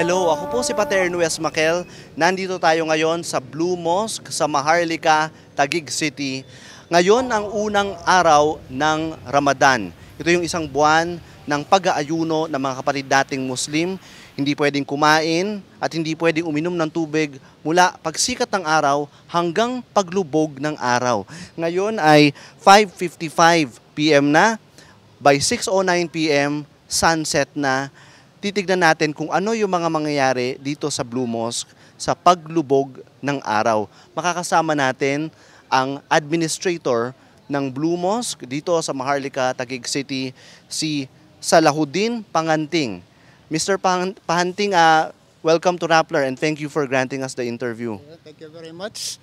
Hello, ako po si Paterno West Makel. Nandito tayo ngayon sa Blue Mosque sa Maharlika, Taguig City. Ngayon ang unang araw ng Ramadan. Ito yung isang buwan ng pag-aayuno ng mga kapatid dating Muslim. Hindi pwedeng kumain at hindi pwedeng uminom ng tubig mula pagsikat ng araw hanggang paglubog ng araw. Ngayon ay 5.55 p.m. na. By 6.09 p.m., sunset na titignan natin kung ano yung mga mangyayari dito sa Blue Mosque sa paglubog ng araw. Makakasama natin ang administrator ng Blue Mosque dito sa Maharlika, Taguig City, si Salahuddin Panganting. Mr. Panganting, uh, welcome to Rappler and thank you for granting us the interview. Thank you very much.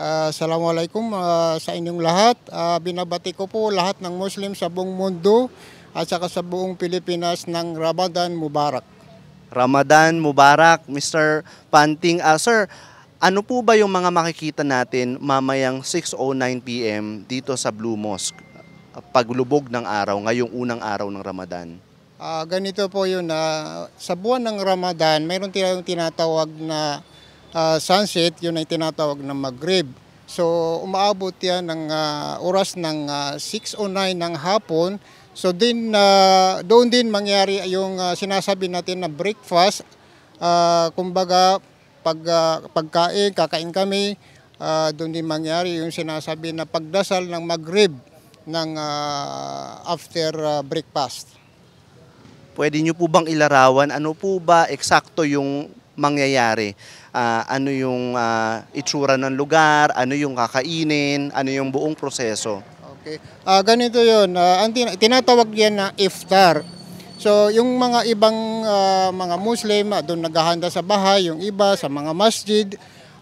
Assalamualaikum ah, uh, ah, sa inyong lahat. Uh, binabati ko po lahat ng Muslim sa buong mundo at saka sa buong Pilipinas ng Ramadan Mubarak. Ramadan Mubarak, Mr. Panting. Uh, sir, ano po ba yung mga makikita natin mamayang 6.09pm dito sa Blue Mosque ah, paglubog ng araw, ngayong unang araw ng Ramadan? Uh, ganito po yun na uh, sa buwan ng Ramadan, mayroon tayong tinatawag na uh, sunset, yun ay tinatawag na Maghrib. So umaabot yan ng uh, oras ng uh, 6 o 9 ng hapon So din uh, doon din mangyari yung uh, sinasabi natin na breakfast uh, kumbaga pag uh, pagkain kakain kami uh, doon din mangyari yung sinasabi na pagdasal ng magrib ng uh, after uh, breakfast. Pwede niyo po bang ilarawan ano po ba eksakto yung mangyayari? Uh, ano yung uh, itsura ng lugar, ano yung kakainin, ano yung buong proseso? Okay. Uh, ganito yun. Uh, ang tinatawag yan na iftar. So, yung mga ibang uh, mga Muslim uh, doon naghahanda sa bahay, yung iba sa mga masjid,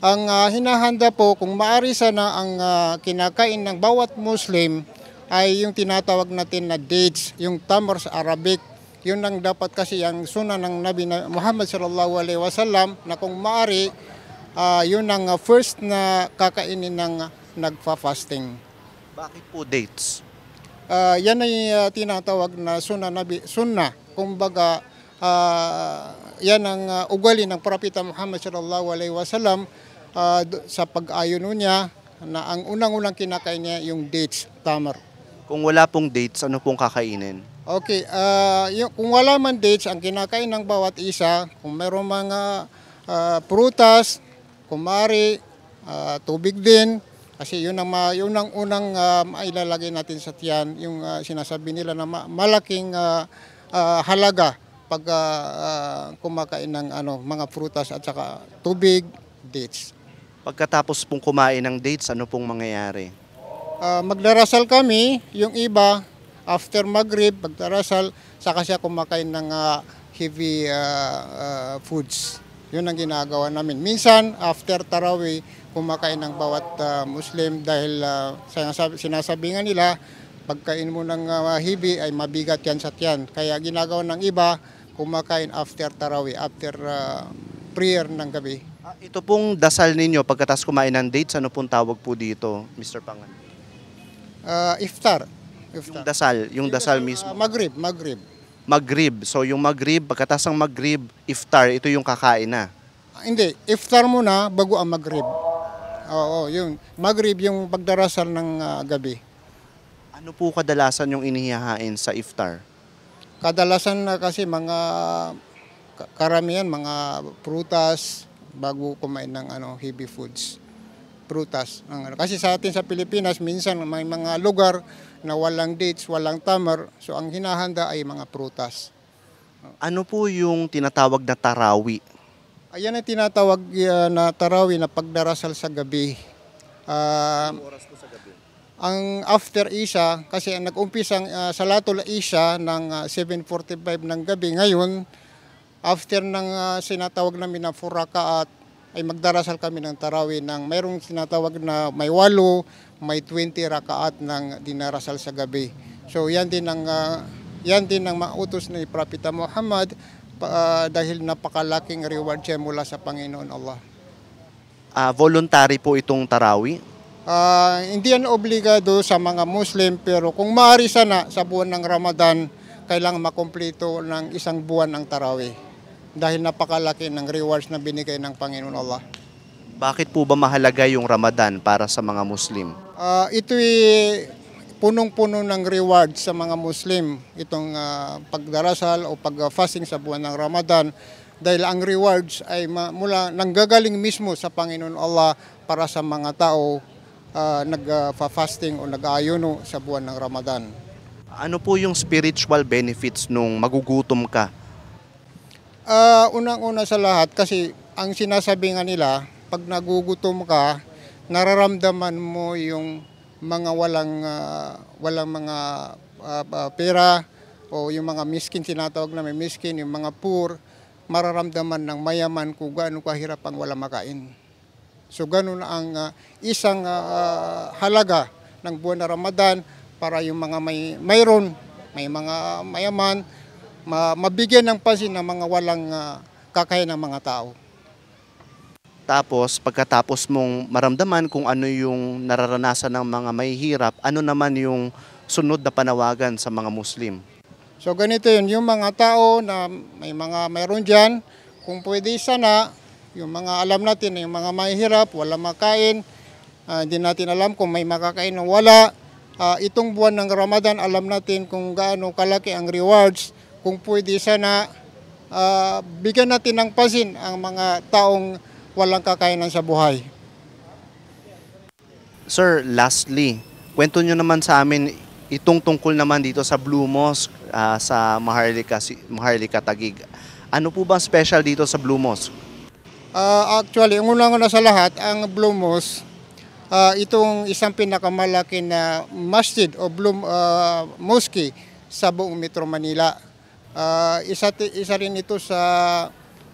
ang uh, hinahanda po kung maari sana ang uh, kinakain ng bawat Muslim ay yung tinatawag natin na dates, yung tamar sa Arabic. Yun ang dapat kasi ang suna ng Nabi Muhammad sallallahu alaihi wasallam na kung maari uh, yun ang first na kakainin ng nagfa-fasting. Bakit po dates? Uh, yan ay uh, tinatawag na sunna nabi sunna. Kumbaga uh, yan ang uh, ugali ng propeta Muhammad sallallahu alaihi wasallam uh, sa pag-ayon niya na ang unang-unang kinakain niya yung dates, tamar. Kung wala pong dates, ano pong kakainin? Okay, uh, yung, kung wala man dates, ang kinakain ng bawat isa, kung meron mga uh, prutas, kumari, uh, tubig din, kasi yun ang, ma, yun ang unang uh, ah, ilalagay natin sa tiyan, yung uh, sinasabi nila na ma, malaking uh, uh, halaga pag uh, uh, kumakain ng ano, mga prutas at saka tubig, dates. Pagkatapos pong kumain ng dates, ano pong mangyayari? Uh, magdarasal kami, yung iba, after maghrib, magdarasal, saka siya kumakain ng uh, heavy uh, uh, foods. Yun ang ginagawa namin. Minsan, after Tarawih, kumakain ng bawat uh, Muslim dahil uh, sinasabi, nga nila, pagkain mo ng uh, hibi ay mabigat yan sa tiyan. Kaya ginagawa ng iba, kumakain after Tarawih, after uh, prayer ng gabi. ito pong dasal ninyo pagkatas kumain ng dates, ano pong tawag po dito, Mr. Pangan? Uh, iftar. iftar. Yung dasal, yung, yung dasal mismo. Uh, magrib, magrib. Maghrib. So yung Maghrib, pagkatas ng Maghrib, iftar, ito yung kakain na. Ah, hindi, iftar muna bago ang Maghrib. Oo, yun. Maghrib yung pagdarasal ng uh, gabi. Ano po kadalasan yung inihihain sa iftar? Kadalasan na kasi mga karamihan, mga prutas, bago kumain ng ano, heavy foods prutas. Kasi sa atin sa Pilipinas, minsan may mga lugar na walang dates, walang tamar. So ang hinahanda ay mga prutas. Ano po yung tinatawag na tarawi? Ayan ang tinatawag na tarawi na pagdarasal sa gabi. Uh, Anong oras po sa gabi? Ang after Isha, kasi nag umpisa uh, ah, sa Latul Isha ng uh, ah, 7.45 ng gabi, ngayon, after ng uh, sinatawag namin na Furaka at ay magdarasal kami ng tarawi ng mayroong sinatawag na may walo, may 20 rakaat ng dinarasal sa gabi. So yan din ang uh, yan din ang mautos ni Propeta Muhammad uh, dahil napakalaking reward siya mula sa Panginoon Allah. Uh, voluntary po itong tarawi? Uh, hindi yan obligado sa mga Muslim pero kung maaari sana sa buwan ng Ramadan, kailangan makumpleto ng isang buwan ang tarawi dahil napakalaki ng rewards na binigay ng Panginoon Allah. Bakit po ba mahalaga yung Ramadan para sa mga Muslim? Uh, ito'y punong-puno ng reward sa mga Muslim, itong uh, pagdarasal o pag-fasting sa buwan ng Ramadan dahil ang rewards ay mula nanggagaling mismo sa Panginoon Allah para sa mga tao uh, ah, nag-fasting o nag-ayuno sa buwan ng Ramadan. Ano po yung spiritual benefits nung magugutom ka Uh, Unang-una sa lahat kasi ang sinasabi nga nila, pag nagugutom ka, nararamdaman mo yung mga walang uh, walang mga uh, uh, pera o yung mga miskin tinatawag na may miskin, yung mga poor, mararamdaman ng mayaman kung gaano kahirap ang wala makain. So ganun ang uh, isang uh, halaga ng buwan na Ramadan para yung mga may mayroon, may mga mayaman, mabigyan ng pansin ng mga walang ah, kakayahan ng mga tao. Tapos, pagkatapos mong maramdaman kung ano yung nararanasan ng mga mahihirap, ano naman yung sunod na panawagan sa mga Muslim? So ganito yun, yung mga tao na may mga mayroon dyan, kung pwede sana, yung mga alam natin na yung mga mahihirap, wala makain, uh, hindi natin alam kung may makakain o wala. Uh, itong buwan ng Ramadan, alam natin kung gaano kalaki ang rewards kung pwede sana uh, bigyan natin ng pasin ang mga taong walang kakayanan sa buhay. Sir, lastly, kwento nyo naman sa amin itong tungkol naman dito sa Blue Mosque uh, sa Maharlika, Maharlika Tagig. Ano po ba special dito sa Blue Mosque? Uh, actually, unang-una sa lahat, ang Blue Mosque, uh, itong isang pinakamalaki na masjid o Blue uh, Mosque sa buong Metro Manila Uh, isa, isa rin ito sa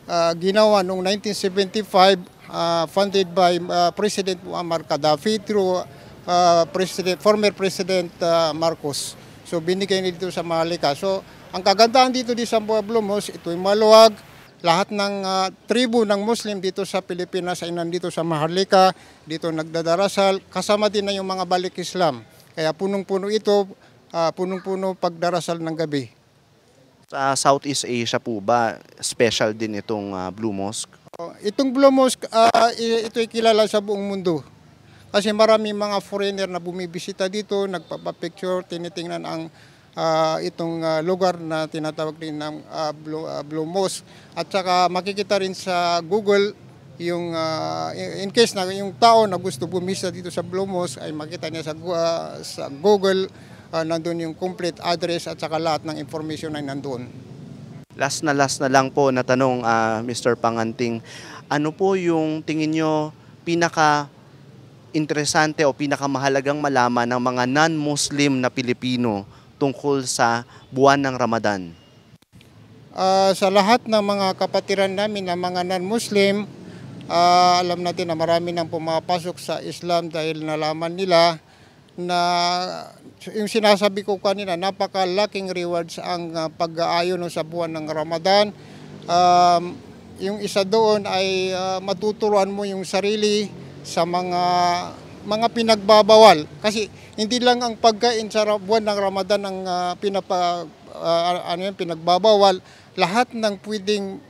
uh, ginawa noong 1975 uh, ah, funded by uh, President Muammar Gaddafi through uh, President, former President uh, Marcos. So binigay nito sa Malika. So ang kagandahan dito di sa Pueblo Mos, ay maluwag, lahat ng uh, tribu ng Muslim dito sa Pilipinas ay nandito sa Maharlika, dito nagdadarasal, kasama din na yung mga balik Islam. Kaya punong-puno ito, uh, punong-puno pagdarasal ng gabi. Sa Southeast Asia po ba, special din itong uh, Blue Mosque? Oh, itong Blue Mosque, uh, ah, ito ay kilala sa buong mundo. Kasi marami mga foreigner na bumibisita dito, nagpapapicture, tinitingnan ang uh, itong uh, lugar na tinatawag din ng uh, Blue, uh, Blue Mosque. At saka makikita rin sa Google yung uh, in case na yung tao na gusto bumisita dito sa Blue Mosque ay makita niya sa uh, sa Google uh, nandun yung complete address at saka lahat ng information ay nandun. Last na last na lang po na tanong, uh, ah, Mr. Panganting, ano po yung tingin nyo pinaka interesante o pinakamahalagang malaman ng mga non-Muslim na Pilipino tungkol sa buwan ng Ramadan? Uh, sa lahat ng mga kapatiran namin na mga non-Muslim, uh, alam natin na marami nang pumapasok sa Islam dahil nalaman nila na yung sinasabi ko kanina, napaka napakalaking rewards ang uh, pag-aayon sa buwan ng Ramadan. Um, yung isa doon ay uh, matuturuan mo yung sarili sa mga mga pinagbabawal kasi hindi lang ang pagkain sa buwan ng Ramadan ang uh, pinapa uh, ano yan, pinagbabawal lahat ng pwedeng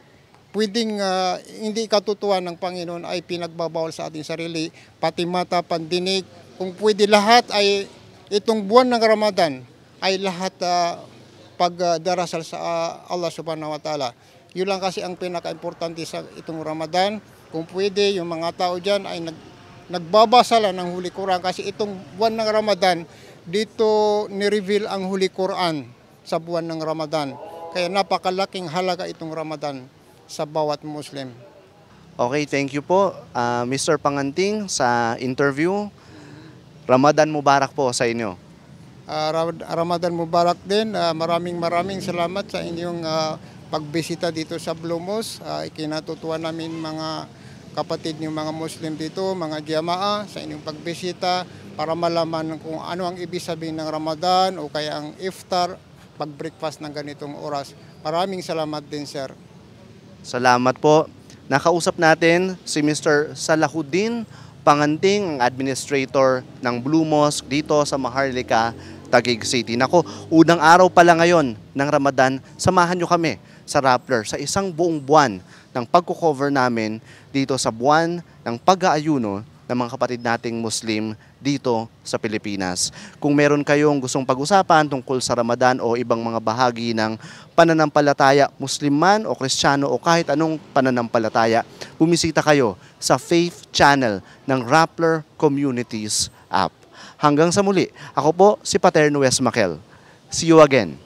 pwedeng uh, hindi katutuan ng Panginoon ay pinagbabawal sa ating sarili pati mata pandinig kung pwede lahat ay itong buwan ng Ramadan ay lahat uh, pagdarasal sa uh, Allah subhanahu wa ta'ala. Yun lang kasi ang pinaka-importante sa itong Ramadan. Kung pwede, yung mga tao dyan ay nag, nagbabasa lang ng Huli Quran kasi itong buwan ng Ramadan, dito ni-reveal ang Huli Quran sa buwan ng Ramadan. Kaya napakalaking halaga itong Ramadan sa bawat Muslim. Okay, thank you po uh, ah, Mr. Panganting sa interview. Ramadan Mubarak po sa inyo. Uh, Ramadan Mubarak din. Uh, maraming maraming salamat sa inyong uh, pagbisita dito sa Blumos. Uh, ikinatutuwa namin mga kapatid niyo mga Muslim dito, mga jamaa sa inyong pagbisita para malaman kung ano ang ibig sabihin ng Ramadan o kaya ang iftar pag-breakfast ng ganitong oras. Maraming salamat din, sir. Salamat po. Nakausap natin si Mr. Salahuddin panganting ang administrator ng Blue Mosque dito sa Maharlika, Taguig City. Nako, unang araw pala ngayon ng Ramadan, samahan nyo kami sa Rappler sa isang buong buwan ng pagko-cover namin dito sa buwan ng pag-aayuno ng mga kapatid nating Muslim dito sa Pilipinas. Kung meron kayong gustong pag-usapan tungkol sa Ramadan o ibang mga bahagi ng pananampalataya, Muslim man o Kristiyano o kahit anong pananampalataya, bumisita kayo sa Faith Channel ng Rappler Communities app. Hanggang sa muli, ako po si Paterno Westmaquel. See you again.